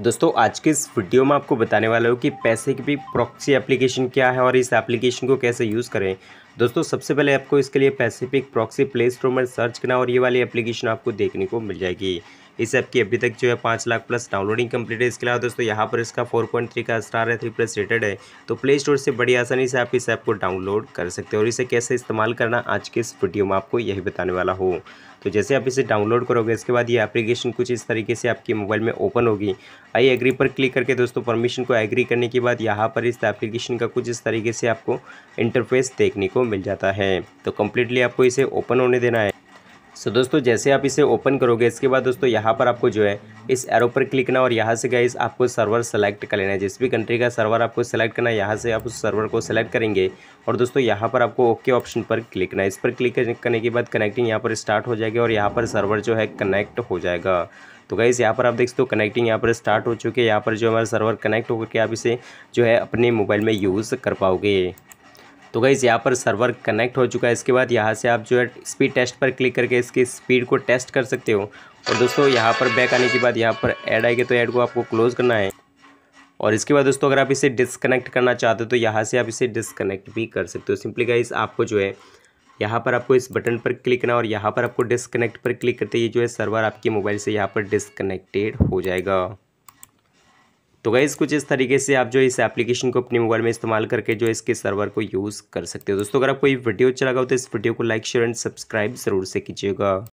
दोस्तों आज के इस वीडियो में आपको बताने वाला हूँ कि पैसे की भी प्रॉक्सी एप्लीकेशन क्या है और इस एप्लीकेशन को कैसे यूज़ करें दोस्तों सबसे पहले आपको इसके लिए पैसिफिक प्रॉक्सी प्ले स्टोर में सर्च करना और ये वाली एप्लीकेशन आपको देखने को मिल जाएगी इस ऐप की अभी तक जो है पाँच लाख प्लस डाउनलोडिंग कंप्लीट है इसके अलावा दोस्तों यहाँ पर इसका फोर पॉइंट थ्री का स्टार है थ्री प्लस रेटेड है तो प्ले स्टोर से बड़ी आसानी से आप इस ऐप को डाउनलोड कर सकते हो और इसे कैसे इस्तेमाल करना आज के इस वीडियो में आपको यही बताने वाला हूँ तो जैसे आप इसे डाउनलोड करोगे इसके बाद ये एप्लीकेशन कुछ इस तरीके से आपके मोबाइल में ओपन होगी आई एग्री पर क्लिक करके दोस्तों परमिशन को एग्री करने के बाद यहाँ पर इस एप्लीकेशन का कुछ इस तरीके से आपको इंटरफेस देखने को मिल जाता है तो कम्प्लीटली आपको इसे ओपन होने देना है सो दोस्तों जैसे आप इसे ओपन करोगे इसके बाद दोस्तों यहाँ पर आपको जो है इस एरो पर क्लिक करना और यहाँ से गाइस आपको सर्वर सेलेक्ट कर लेना है जिस भी कंट्री का सर्वर आपको सेलेक्ट करना है यहाँ से आप उस सर्वर को सेलेक्ट करेंगे और दोस्तों यहाँ पर आपको ओके ऑप्शन पर क्लिक करना है इस पर क्लिक करने के बाद कनेक्टिंग यहाँ पर स्टार्ट हो जाएगी और यहाँ पर सर्वर जो है कनेक्ट हो जाएगा तो गाइज़ यहाँ पर आप देख सकते हो कनेक्टिंग यहाँ पर स्टार्ट हो चुकी है यहाँ पर जो हमारा सर्वर कनेक्ट होकर के आप इसे जो है अपने मोबाइल में यूज़ कर पाओगे तो गाइज़ यहाँ पर सर्वर कनेक्ट हो चुका है इसके बाद यहाँ से आप जो है स्पीड टेस्ट पर क्लिक करके इसकी स्पीड को टेस्ट कर सकते हो और दोस्तों यहाँ पर बैक आने के बाद यहाँ पर ऐड आएगी तो ऐड को आपको क्लोज़ करना है और इसके बाद दोस्तों अगर आप इसे डिसकनेक्ट करना चाहते हो तो यहाँ से आप इसे डिसकनेक्ट भी कर सकते हो सिंपली गाइज आपको जो है यहाँ पर आपको इस बटन पर क्लिक करना और यहाँ पर आपको डिसकनेक्ट पर क्लिक करते ही जो है सर्वर आपके मोबाइल से यहाँ पर डिसकनेक्टेड हो जाएगा तो गाइज़ कुछ इस तरीके से आप जो इस एप्लीकेशन को अपने मोबाइल में इस्तेमाल करके जो इसके सर्वर को यूज़ कर सकते हो दोस्तों अगर आपको ये वीडियो अच्छा लगा हो तो इस वीडियो को लाइक शेयर एंड सब्सक्राइब ज़रूर से कीजिएगा